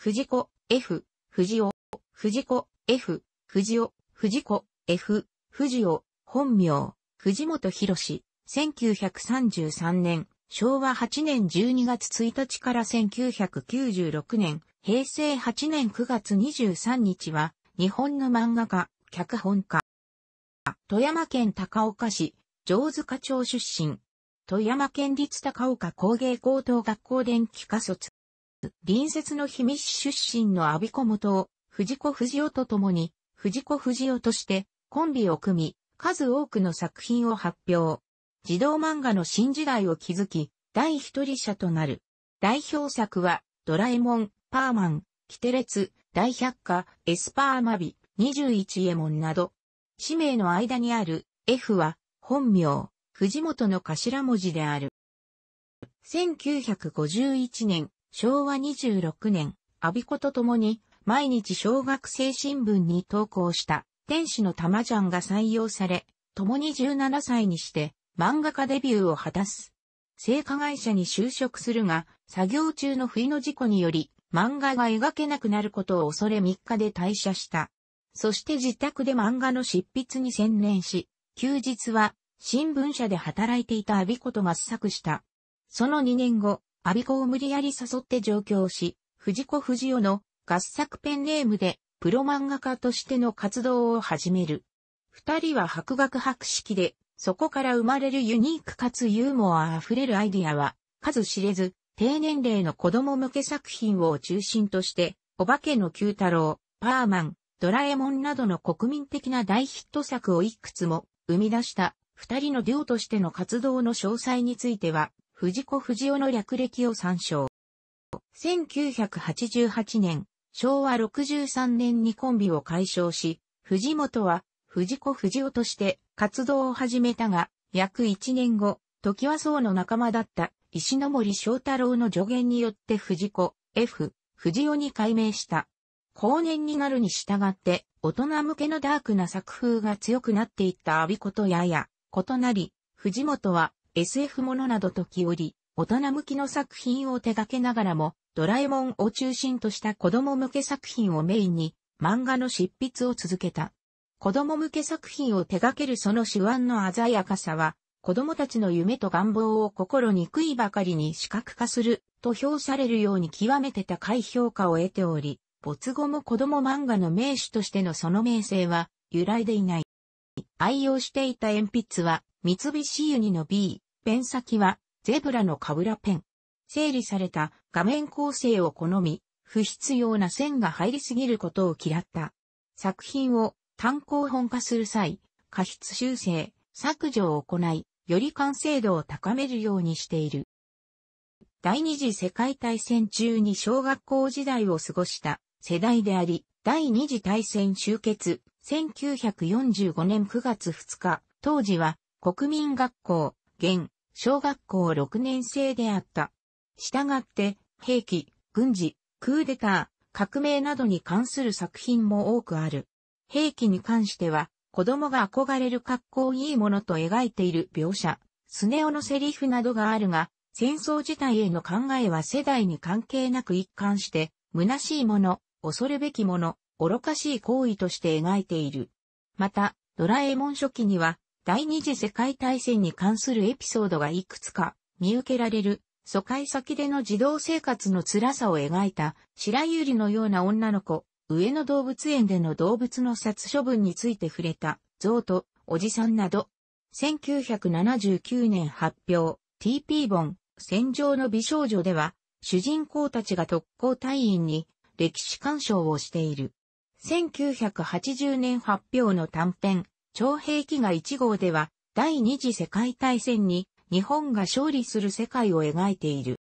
藤子、F、藤尾、藤子、F、藤尾、藤子、F、藤尾、本名、藤本博士、1933年、昭和8年12月1日から1996年、平成8年9月23日は、日本の漫画家、脚本家。富山県高岡市、上塚町出身。富山県立高岡工芸高等学校電気科卒。隣接の氷見市出身の阿鼻子元を、藤子不二雄と共に、藤子不二雄としてコンビを組み、数多くの作品を発表。児童漫画の新時代を築き、第一人者となる。代表作は、ドラえもん、パーマン、キテレツ、大百科、エスパーマビ、21エモンなど。氏名の間にある F は本名、藤本の頭文字である。1951年、昭和26年、阿ビ子と共に、毎日小学生新聞に投稿した、天使の玉ちゃんが採用され、共に17歳にして、漫画家デビューを果たす。製菓会社に就職するが、作業中の不意の事故により、漫画が描けなくなることを恐れ3日で退社した。そして自宅で漫画の執筆に専念し、休日は新聞社で働いていたアビコと合作した。その2年後、アビコを無理やり誘って上京し、藤子不二雄の合作ペンネームでプロ漫画家としての活動を始める。二人は博学博識で、そこから生まれるユニークかつユーモア溢れるアイディアは、数知れず、低年齢の子供向け作品を中心として、お化けの九太郎、パーマン、ドラえもんなどの国民的な大ヒット作をいくつも生み出した二人のデュオとしての活動の詳細については、藤子藤尾の略歴を参照。1988年、昭和63年にコンビを解消し、藤本は藤子藤尾として活動を始めたが、約1年後、時は荘の仲間だった石森章太郎の助言によって藤子、F、藤尾に改名した。後年になるに従って、大人向けのダークな作風が強くなっていった阿ビ子とやや異なり、藤本は SF ものなど時折、大人向きの作品を手掛けながらも、ドラえもんを中心とした子供向け作品をメインに、漫画の執筆を続けた。子供向け作品を手掛けるその手腕の鮮やかさは、子供たちの夢と願望を心にいばかりに視覚化する、と評されるように極めて高い評価を得ており、没後も子供漫画の名手としてのその名声は、揺らいでいない。愛用していた鉛筆は、三菱ユニの B、ペン先は、ゼブラのカブラペン。整理された画面構成を好み、不必要な線が入りすぎることを嫌った。作品を単行本化する際、過失修正、削除を行い、より完成度を高めるようにしている。第二次世界大戦中に小学校時代を過ごした世代であり、第二次大戦終結、1945年9月2日、当時は国民学校、現、小学校6年生であった。したがって、兵器、軍事、クーデター、革命などに関する作品も多くある。兵器に関しては、子供が憧れる格好いいものと描いている描写、スネ夫のセリフなどがあるが、戦争自体への考えは世代に関係なく一貫して、虚しいもの、恐るべきもの、愚かしい行為として描いている。また、ドラえもん初期には、第二次世界大戦に関するエピソードがいくつか見受けられる、疎開先での児童生活の辛さを描いた白百合のような女の子、上野動物園での動物の殺処分について触れた、象とおじさんなど、1979年発表、TP 本、戦場の美少女では、主人公たちが特攻隊員に歴史鑑賞をしている。1980年発表の短編、徴兵器が1号では、第二次世界大戦に日本が勝利する世界を描いている。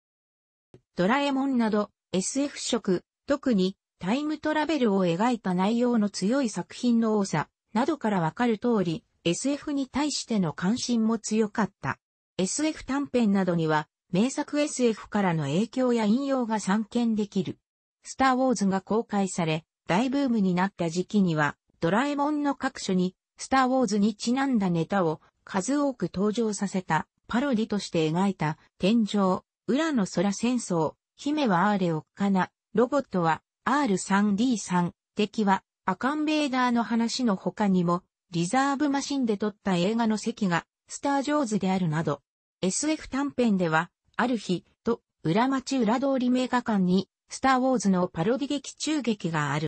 ドラえもんなど SF 色、特にタイムトラベルを描いた内容の強い作品の多さなどからわかる通り、SF に対しての関心も強かった。SF 短編などには、名作 SF からの影響や引用が散見できる。スター・ウォーズが公開され、大ブームになった時期には、ドラえもんの各所にスター・ウォーズにちなんだネタを数多く登場させたパロディとして描いた天井、裏の空戦争、姫はアーレオッカナ、ロボットは R3D3、敵はアカンベーダーの話の他にも、リザーブマシンで撮った映画の席が、スター・ジョーズであるなど、SF 短編では、ある日、と、裏町裏通り名画館に、スター・ウォーズのパロディ劇中劇がある。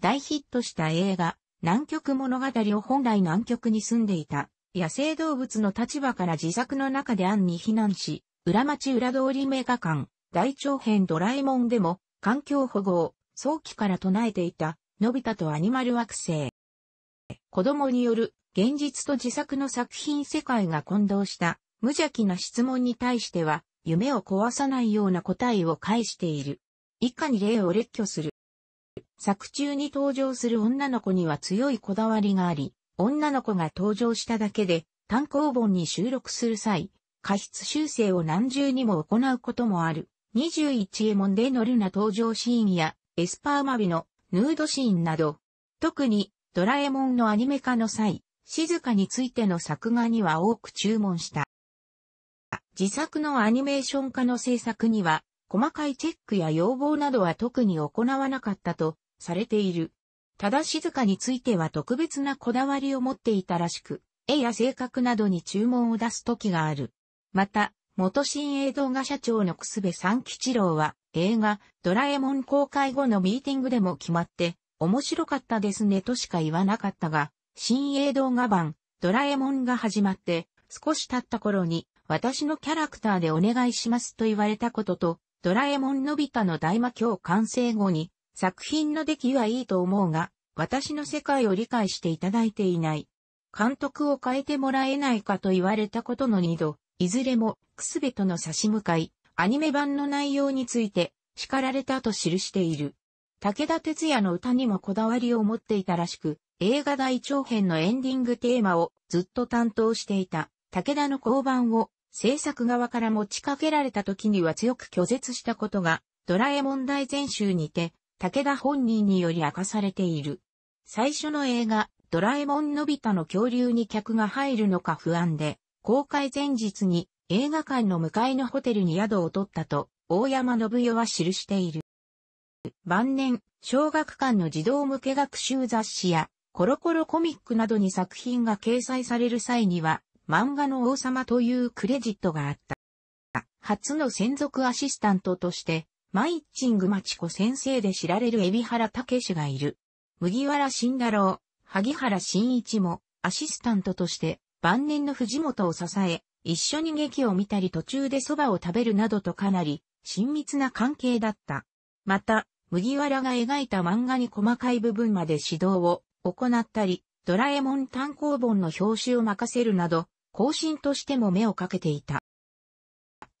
大ヒットした映画、南極物語を本来南極に住んでいた野生動物の立場から自作の中で暗に避難し、裏町裏通り名画館、大長編ドラえもんでも環境保護を早期から唱えていた、のび太とアニマル惑星。子供による現実と自作の作品世界が混同した無邪気な質問に対しては夢を壊さないような答えを返している。以下に例を列挙する。作中に登場する女の子には強いこだわりがあり、女の子が登場しただけで、単行本に収録する際、過失修正を何重にも行うこともある。21エモンでのルナ登場シーンや、エスパーマビのヌードシーンなど、特にドラえもんのアニメ化の際、静かについての作画には多く注文した。自作のアニメーション化の制作には、細かいチェックや要望などは特に行わなかったとされている。ただ静かについては特別なこだわりを持っていたらしく、絵や性格などに注文を出す時がある。また、元新映動画社長の楠部三吉郎は、映画、ドラえもん公開後のミーティングでも決まって、面白かったですねとしか言わなかったが、新映動画版、ドラえもんが始まって、少し経った頃に、私のキャラクターでお願いしますと言われたことと、ドラえもんのび太の大魔教完成後に、作品の出来はいいと思うが、私の世界を理解していただいていない。監督を変えてもらえないかと言われたことの二度、いずれも、くすべとの差し向かい、アニメ版の内容について、叱られたと記している。武田鉄矢の歌にもこだわりを持っていたらしく、映画大長編のエンディングテーマをずっと担当していた武田の交番を制作側から持ちかけられた時には強く拒絶したことがドラえもん大全集にて武田本人により明かされている。最初の映画、ドラえもんのび太の恐竜に客が入るのか不安で、公開前日に映画館の向かいのホテルに宿を取ったと、大山信代は記している。晩年、小学館の児童向け学習雑誌や、コロコロコミックなどに作品が掲載される際には、漫画の王様というクレジットがあった。初の専属アシスタントとして、マイッチングマチコ先生で知られる海老原武史がいる。麦わら慎太郎、萩原慎一もアシスタントとして晩年の藤本を支え、一緒に劇を見たり途中で蕎麦を食べるなどとかなり親密な関係だった。また、麦わらが描いた漫画に細かい部分まで指導を行ったり、ドラえもん単行本の表紙を任せるなど、後進としても目をかけていた。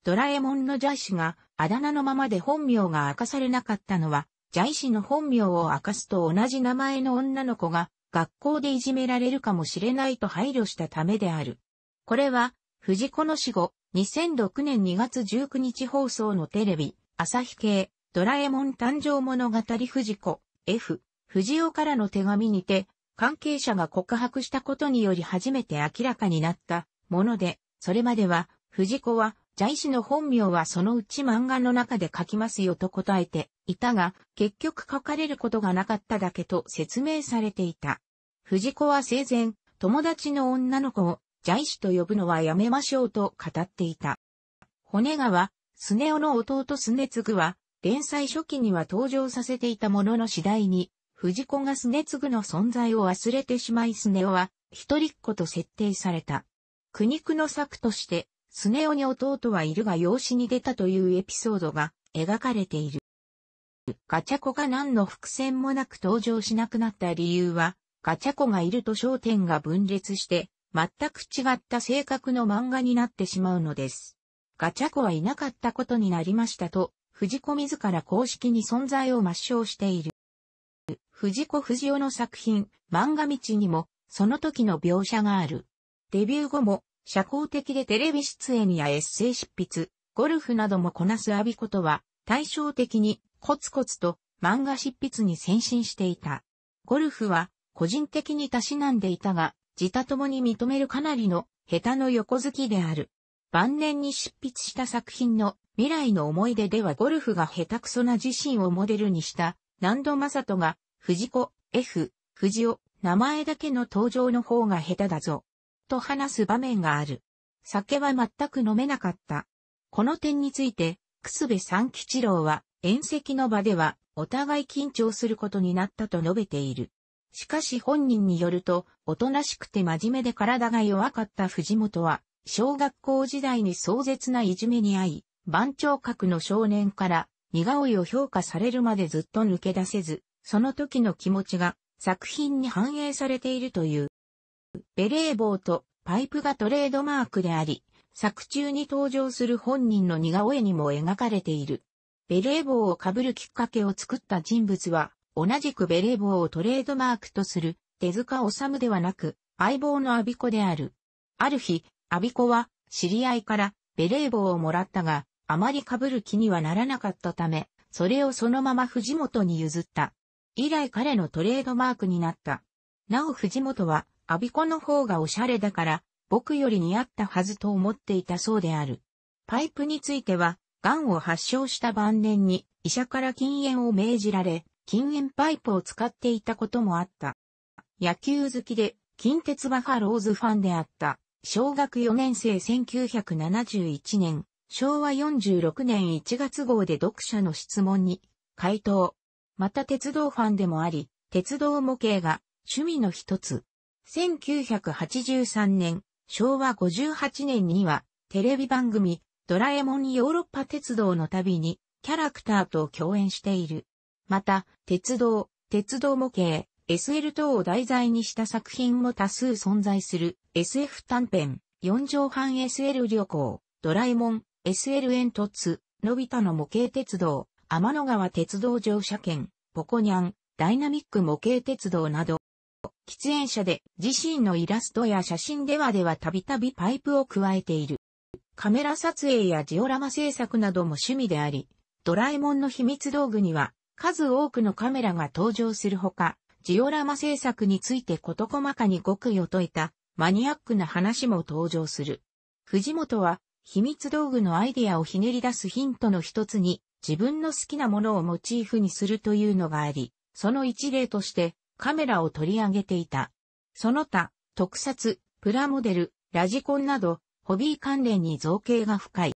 ドラえもんのジャシュがあだ名のままで本名が明かされなかったのは、ジャイ氏の本名を明かすと同じ名前の女の子が学校でいじめられるかもしれないと配慮したためである。これは、藤子の死後、2006年2月19日放送のテレビ、朝日系、ドラえもん誕生物語藤子、F、藤尾からの手紙にて、関係者が告白したことにより初めて明らかになったもので、それまでは、藤子はジャイ氏の本名はそのうち漫画の中で書きますよと答えていたが、結局書かれることがなかっただけと説明されていた。藤子は生前、友達の女の子をジャイ氏と呼ぶのはやめましょうと語っていた。骨川、スネ夫の弟スネツグは、連載初期には登場させていたものの次第に、藤子がスネツグの存在を忘れてしまいスネ夫は、一人っ子と設定された。苦肉の策として、スネ夫に弟はいるが養子に出たというエピソードが描かれている。ガチャコが何の伏線もなく登場しなくなった理由は、ガチャコがいると焦点が分裂して、全く違った性格の漫画になってしまうのです。ガチャコはいなかったことになりましたと、藤子自ら公式に存在を抹消している。藤子不二雄の作品、漫画道にも、その時の描写がある。デビュー後も、社交的でテレビ出演やエッセイ執筆、ゴルフなどもこなすアビコとは、対照的にコツコツと漫画執筆に先進していた。ゴルフは個人的にたしなんでいたが、自他ともに認めるかなりの下手の横好きである。晩年に執筆した作品の未来の思い出ではゴルフが下手くそな自身をモデルにした南戸正人が藤子、F、藤尾、名前だけの登場の方が下手だぞ。と話す場面がある。酒は全く飲めなかった。この点について、楠部三吉郎は、宴席の場では、お互い緊張することになったと述べている。しかし本人によると、おとなしくて真面目で体が弱かった藤本は、小学校時代に壮絶ないじめに遭い、番長閣の少年から似顔絵を評価されるまでずっと抜け出せず、その時の気持ちが作品に反映されているという。ベレー帽とパイプがトレードマークであり、作中に登場する本人の似顔絵にも描かれている。ベレー帽を被るきっかけを作った人物は、同じくベレー帽をトレードマークとする手塚治虫ではなく、相棒のアビコである。ある日、アビコは知り合いからベレー帽をもらったが、あまり被る気にはならなかったため、それをそのまま藤本に譲った。以来彼のトレードマークになった。なお藤本はアビコの方がおしゃれだから、僕より似合ったはずと思っていたそうである。パイプについては、癌を発症した晩年に医者から禁煙を命じられ、禁煙パイプを使っていたこともあった。野球好きで、近鉄バファローズファンであった。小学4年生1971年、昭和46年1月号で読者の質問に回答。また鉄道ファンでもあり、鉄道模型が趣味の一つ。1983年、昭和58年には、テレビ番組、ドラえもんヨーロッパ鉄道の旅に、キャラクターと共演している。また、鉄道、鉄道模型、SL 等を題材にした作品も多数存在する SF 短編、四畳半 SL 旅行、ドラえもん、SL 煙突、のび太の模型鉄道、天の川鉄道乗車券、ポコニャン、ダイナミック模型鉄道など、喫煙者で自身のイラストや写真ではではたびたびパイプを加えている。カメラ撮影やジオラマ制作なども趣味であり、ドラえもんの秘密道具には数多くのカメラが登場するほか、ジオラマ制作について事細かに極意を解いたマニアックな話も登場する。藤本は秘密道具のアイデアをひねり出すヒントの一つに自分の好きなものをモチーフにするというのがあり、その一例としてカメラを取り上げていた。その他、特撮、プラモデル、ラジコンなど、ホビー関連に造形が深い。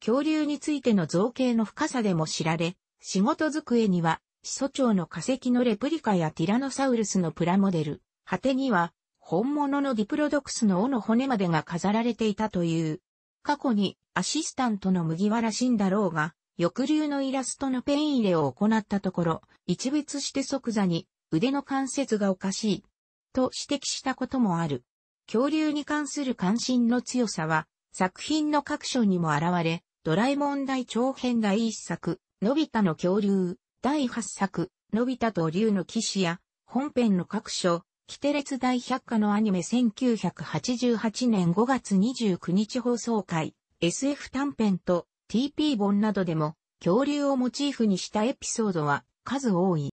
恐竜についての造形の深さでも知られ、仕事机には、始祖町の化石のレプリカやティラノサウルスのプラモデル、果てには、本物のディプロドクスの尾の骨までが飾られていたという。過去にアシスタントの麦わらんだろうが翼流のイラストのペン入れを行ったところ、一別して即座に腕の関節がおかしい、と指摘したこともある。恐竜に関する関心の強さは、作品の各所にも現れ、ドラえもん大長編第1作、のび太の恐竜、第8作、のび太と竜の騎士や、本編の各所、キテレツ大百科のアニメ1988年5月29日放送回、SF 短編と TP 本などでも恐竜をモチーフにしたエピソードは数多い。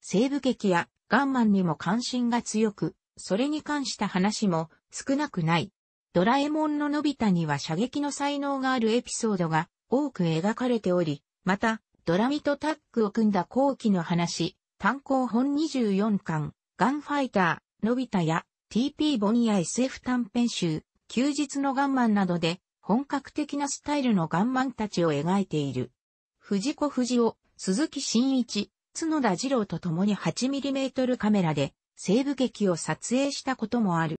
西部劇やガンマンにも関心が強く、それに関した話も少なくない。ドラえもんののび太には射撃の才能があるエピソードが多く描かれており、また、ドラミとタッグを組んだ後期の話、単行本24巻、ガンファイター、のび太や TP 本や SF 短編集、休日のガンマンなどで本格的なスタイルのガンマンたちを描いている。藤子不二雄、鈴木真一、角田二郎と共に 8mm カメラで西部劇を撮影したこともある。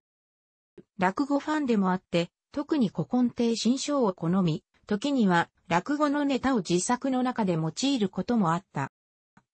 落語ファンでもあって、特に古今亭新章を好み、時には落語のネタを自作の中で用いることもあった。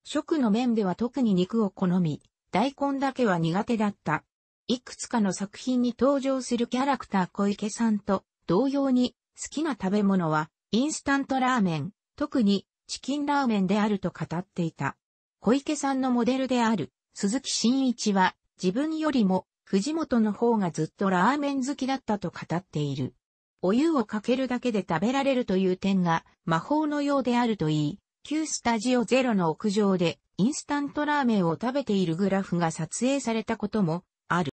食の面では特に肉を好み、大根だけは苦手だった。いくつかの作品に登場するキャラクター小池さんと同様に、好きな食べ物は、インスタントラーメン、特に、チキンラーメンであると語っていた。小池さんのモデルである、鈴木真一は、自分よりも、藤本の方がずっとラーメン好きだったと語っている。お湯をかけるだけで食べられるという点が魔法のようであるといい、旧スタジオゼロの屋上でインスタントラーメンを食べているグラフが撮影されたこともある。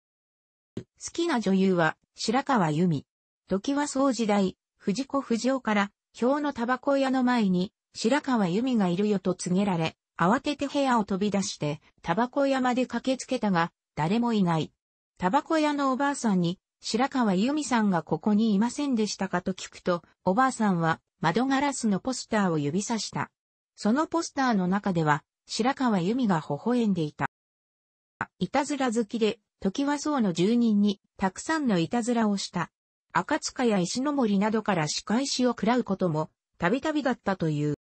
好きな女優は白川由美。時は総時代、藤子不二雄から、表のタバコ屋の前に、白川由美がいるよと告げられ、慌てて部屋を飛び出して、タバコ屋まで駆けつけたが、誰もいない。タバコ屋のおばあさんに、白川由美さんがここにいませんでしたかと聞くと、おばあさんは窓ガラスのポスターを指さした。そのポスターの中では、白川由美が微笑んでいた。いたずら好きで、時はうの住人にたくさんのいたずらをした。赤塚や石の森などから仕返しを食らうことも、たびたびだったという。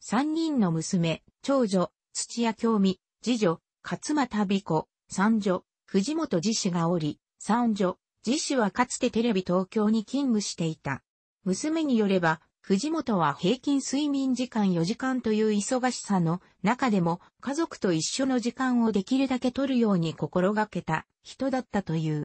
三人の娘、長女、土屋京美、次女、勝又美子、三女、藤本自氏がおり、三女、自氏はかつてテレビ東京に勤務していた。娘によれば、藤本は平均睡眠時間4時間という忙しさの中でも家族と一緒の時間をできるだけ取るように心がけた人だったという。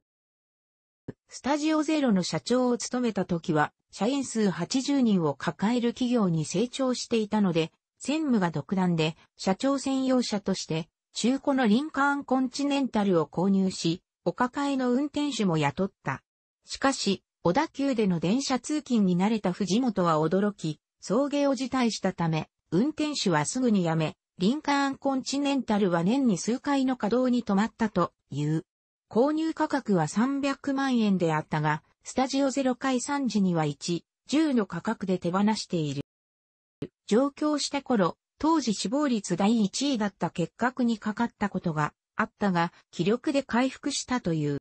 スタジオゼロの社長を務めた時は、社員数80人を抱える企業に成長していたので、専務が独断で社長専用車として中古のリンカーンコンチネンタルを購入し、お抱えの運転手も雇った。しかし、小田急での電車通勤に慣れた藤本は驚き、送迎を辞退したため、運転手はすぐに辞め、リンカーンコンチネンタルは年に数回の稼働に止まったという。購入価格は300万円であったが、スタジオゼロ解散時には1、10の価格で手放している。上京した頃、当時死亡率第1位だった結核にかかったことがあったが、気力で回復したという。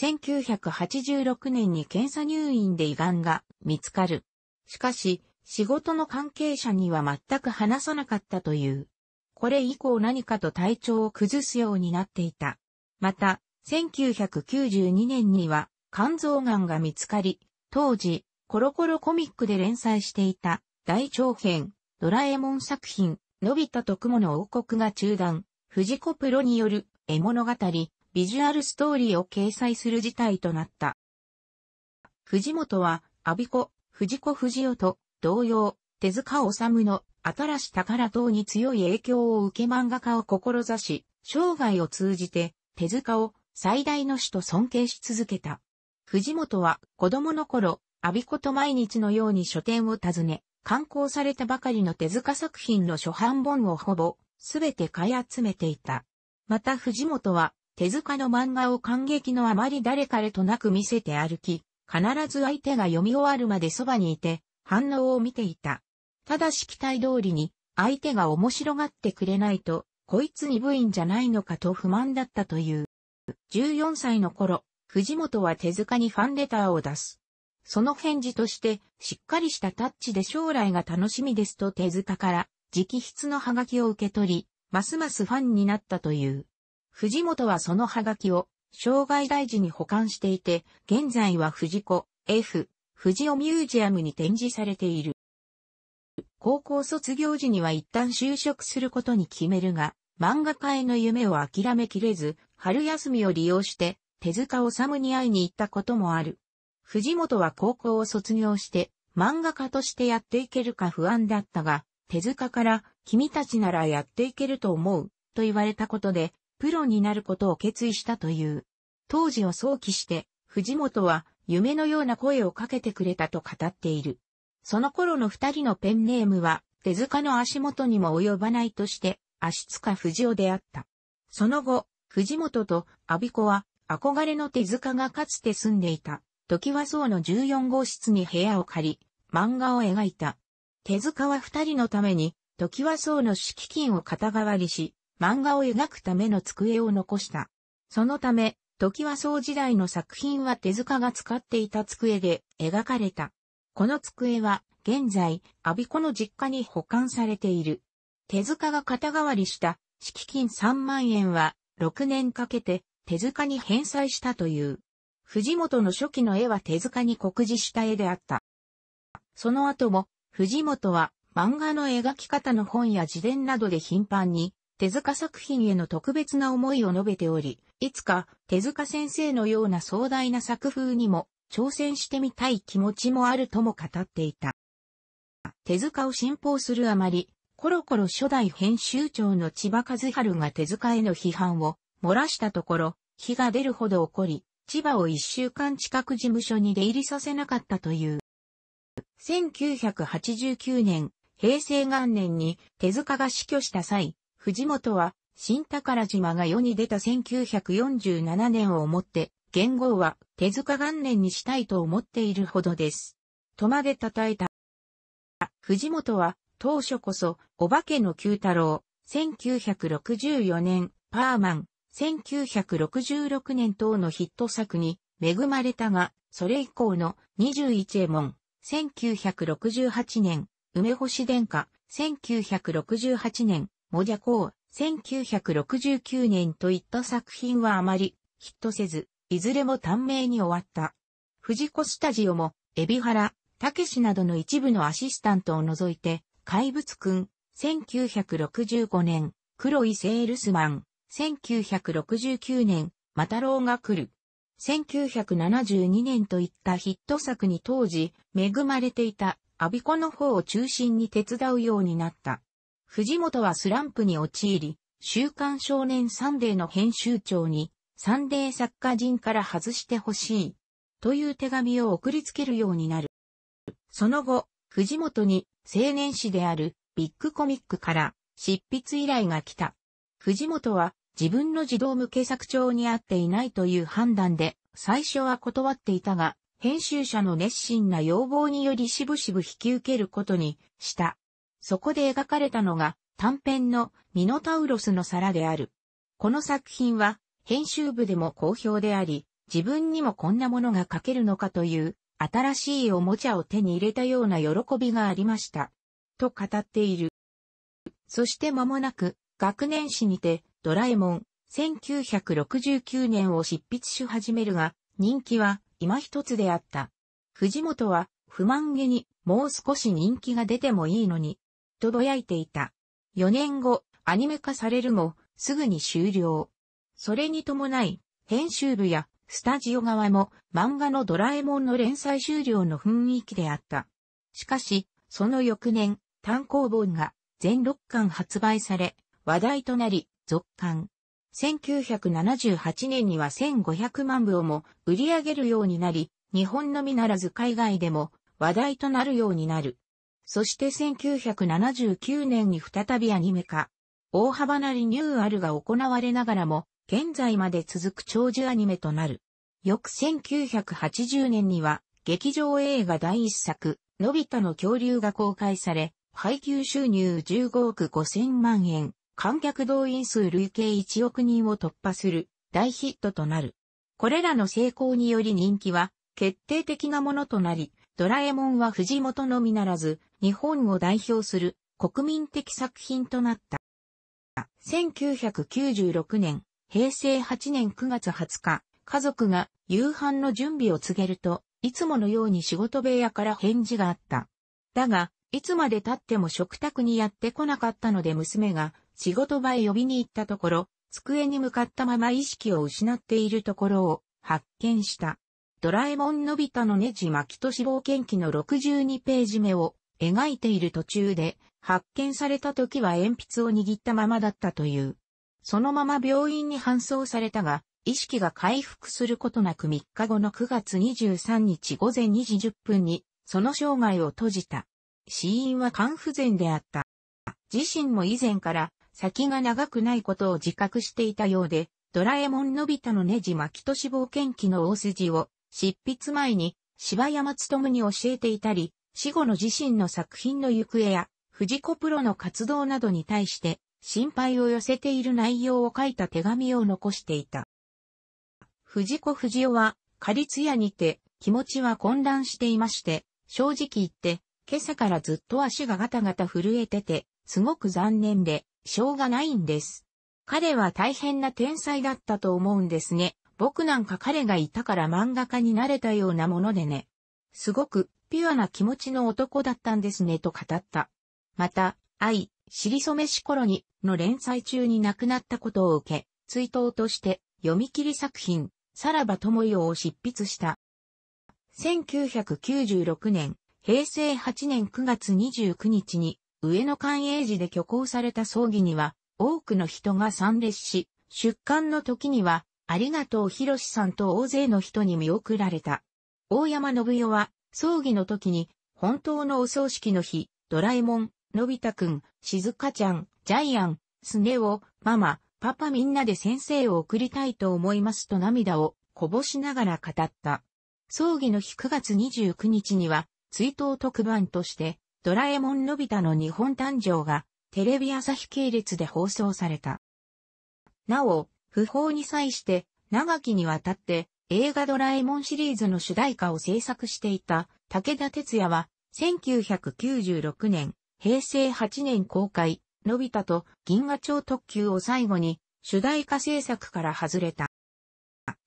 1986年に検査入院で胃がんが見つかる。しかし、仕事の関係者には全く話さなかったという。これ以降何かと体調を崩すようになっていた。また、1992年には肝臓がんが見つかり、当時、コロコロコミックで連載していた大長編、ドラえもん作品、のび太と雲の王国が中断、藤子プロによる絵物語、ビジュアルストーリーを掲載する事態となった。藤本は、阿ビ子、藤子藤代と同様、手塚治虫の新し宝等に強い影響を受け漫画家を志し、生涯を通じて手塚を最大の死と尊敬し続けた。藤本は子供の頃、阿ビ子と毎日のように書店を訪ね、刊行されたばかりの手塚作品の初版本をほぼ、すべて買い集めていた。また藤本は、手塚の漫画を感激のあまり誰彼となく見せて歩き、必ず相手が読み終わるまでそばにいて、反応を見ていた。ただし期待通りに、相手が面白がってくれないと、こいつ鈍いんじゃないのかと不満だったという。14歳の頃、藤本は手塚にファンレターを出す。その返事として、しっかりしたタッチで将来が楽しみですと手塚から直筆のハガキを受け取り、ますますファンになったという。藤本はそのハガキを、障害大事に保管していて、現在は藤子、F、藤尾ミュージアムに展示されている。高校卒業時には一旦就職することに決めるが、漫画家への夢を諦めきれず、春休みを利用して、手塚治虫に会いに行ったこともある。藤本は高校を卒業して、漫画家としてやっていけるか不安だったが、手塚から、君たちならやっていけると思う、と言われたことで、プロになることを決意したという。当時を想起して、藤本は、夢のような声をかけてくれたと語っている。その頃の二人のペンネームは、手塚の足元にも及ばないとして、足塚藤二夫であった。その後、藤本と阿鼻子は憧れの手塚がかつて住んでいた、時は荘の14号室に部屋を借り、漫画を描いた。手塚は二人のために、時は荘の敷金を肩代わりし、漫画を描くための机を残した。そのため、時は荘時代の作品は手塚が使っていた机で描かれた。この机は、現在、阿鼻子の実家に保管されている。手塚が肩代わりした、敷金3万円は、6年かけて手塚に返済したという。藤本の初期の絵は手塚に告示した絵であった。その後も、藤本は漫画の描き方の本や自伝などで頻繁に、手塚作品への特別な思いを述べており、いつか手塚先生のような壮大な作風にも挑戦してみたい気持ちもあるとも語っていた。手塚を信奉するあまり、コロコロ初代編集長の千葉和春が手塚への批判を漏らしたところ、火が出るほど起こり、千葉を一週間近く事務所に出入りさせなかったという。1989年、平成元年に手塚が死去した際、藤本は新宝島が世に出た1947年をもって、元号は手塚元年にしたいと思っているほどです。とまで叩いた。藤本は当初こそ、お化けの九太郎、1964年、パーマン、1966年等のヒット作に恵まれたが、それ以降の21エモン、1968年、梅干し殿下、1968年、モジャコー、1969年といった作品はあまりヒットせず、いずれも短命に終わった。藤子スタジオも、エビハラ、たけしなどの一部のアシスタントを除いて、怪物くん、1965年、黒いセールスマン、1969年、マタロウが来る。1972年といったヒット作に当時、恵まれていた、アビコの方を中心に手伝うようになった。藤本はスランプに陥り、週刊少年サンデーの編集長に、サンデー作家人から外してほしい、という手紙を送りつけるようになる。その後、藤本に青年誌であるビッグコミックから執筆依頼が来た。藤本は自分の児童向け作長に合っていないという判断で最初は断っていたが、編集者の熱心な要望によりしぶしぶ引き受けることにした。そこで描かれたのが短編のミノタウロスの皿である。この作品は編集部でも好評であり、自分にもこんなものが書けるのかという新しいおもちゃを手に入れたような喜びがありました。と語っている。そして間もなく、学年誌にて、ドラえもん、1969年を執筆し始めるが、人気は今一つであった。藤本は不満げにもう少し人気が出てもいいのに、とぼやいていた。4年後、アニメ化されるも、すぐに終了。それに伴い、編集部やスタジオ側も漫画のドラえもんの連載終了の雰囲気であった。しかし、その翌年、単行本が全6巻発売され、話題となり、続刊。1978年には1500万部をも売り上げるようになり、日本のみならず海外でも話題となるようになる。そして1979年に再びアニメ化。大幅なリニューアルが行われながらも、現在まで続く長寿アニメとなる。翌1980年には、劇場映画第一作、のび太の恐竜が公開され、配給収入15億5000万円、観客動員数累計1億人を突破する大ヒットとなる。これらの成功により人気は決定的なものとなり、ドラえもんは藤本のみならず、日本を代表する国民的作品となった。1996年、平成8年9月20日、家族が夕飯の準備を告げると、いつものように仕事部屋から返事があった。だが、いつまで経っても食卓にやってこなかったので娘が仕事場へ呼びに行ったところ、机に向かったまま意識を失っているところを発見した。ドラえもんのび太のネジ巻きと死亡研記の62ページ目を描いている途中で発見された時は鉛筆を握ったままだったという。そのまま病院に搬送されたが、意識が回復することなく3日後の9月23日午前2時10分に、その生涯を閉じた。死因は肝不全であった。自身も以前から先が長くないことを自覚していたようで、ドラえもんのび太のネジ巻きと死亡研究の大筋を執筆前に柴山勤に教えていたり、死後の自身の作品の行方や藤子プロの活動などに対して心配を寄せている内容を書いた手紙を残していた。藤子不二雄は、カリツヤにて、気持ちは混乱していまして、正直言って、今朝からずっと足がガタガタ震えてて、すごく残念で、しょうがないんです。彼は大変な天才だったと思うんですね。僕なんか彼がいたから漫画家になれたようなものでね。すごくピュアな気持ちの男だったんですねと語った。また、愛、尻染し頃にの連載中に亡くなったことを受け、追悼として読み切り作品、さらば友よを執筆した。1996年、平成8年9月29日に、上野寛永寺で挙行された葬儀には、多くの人が参列し、出棺の時には、ありがとうひろしさんと大勢の人に見送られた。大山信代は、葬儀の時に、本当のお葬式の日、ドラえもん、のび太くん、しずかちゃん、ジャイアン、スネを、ママ、パパみんなで先生を送りたいと思いますと涙をこぼしながら語った。葬儀の日9月29日には、追悼特番として、ドラえもんのび太の日本誕生が、テレビ朝日系列で放送された。なお、不法に際して、長きにわたって、映画ドラえもんシリーズの主題歌を制作していた武田哲也は、1996年、平成8年公開、のび太と銀河町特急を最後に、主題歌制作から外れた。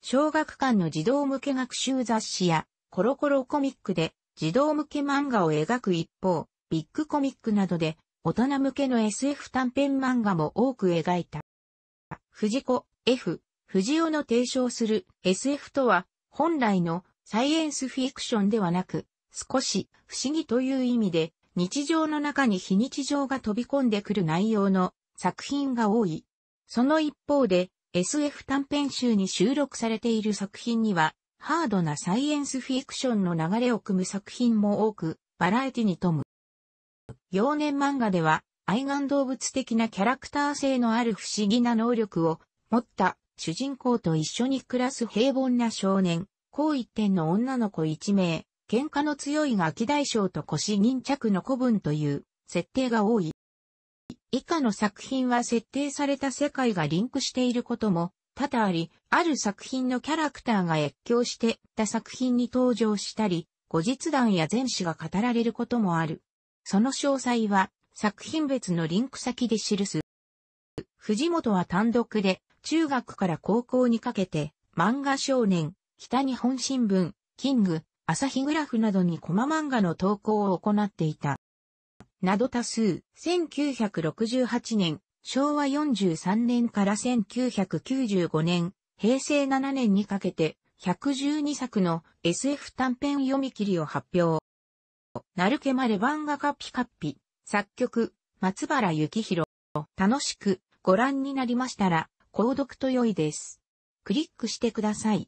小学館の児童向け学習雑誌や、コロコロコミックで、児童向け漫画を描く一方、ビッグコミックなどで、大人向けの SF 短編漫画も多く描いた。藤子 F、藤尾の提唱する SF とは、本来のサイエンスフィクションではなく、少し不思議という意味で日常の中に非日常が飛び込んでくる内容の作品が多い。その一方で SF 短編集に収録されている作品にはハードなサイエンスフィクションの流れを組む作品も多くバラエティに富む。幼年漫画では愛玩動物的なキャラクター性のある不思議な能力を持った主人公と一緒に暮らす平凡な少年、高一点の女の子一名、喧嘩の強いが器大将と腰忍着の古文という設定が多い。以下の作品は設定された世界がリンクしていることも多々あり、ある作品のキャラクターが越境してた作品に登場したり、後日談や前史が語られることもある。その詳細は作品別のリンク先で記す。藤本は単独で中学から高校にかけて漫画少年、北日本新聞、キング、朝日グラフなどにコマ漫画の投稿を行っていた。など多数、1968年、昭和43年から1995年、平成7年にかけて、112作の SF 短編読み切りを発表。なるけまれ。漫画カッピカッピ、作曲、松原幸宏。楽しくご覧になりましたら、購読と良いです。クリックしてください。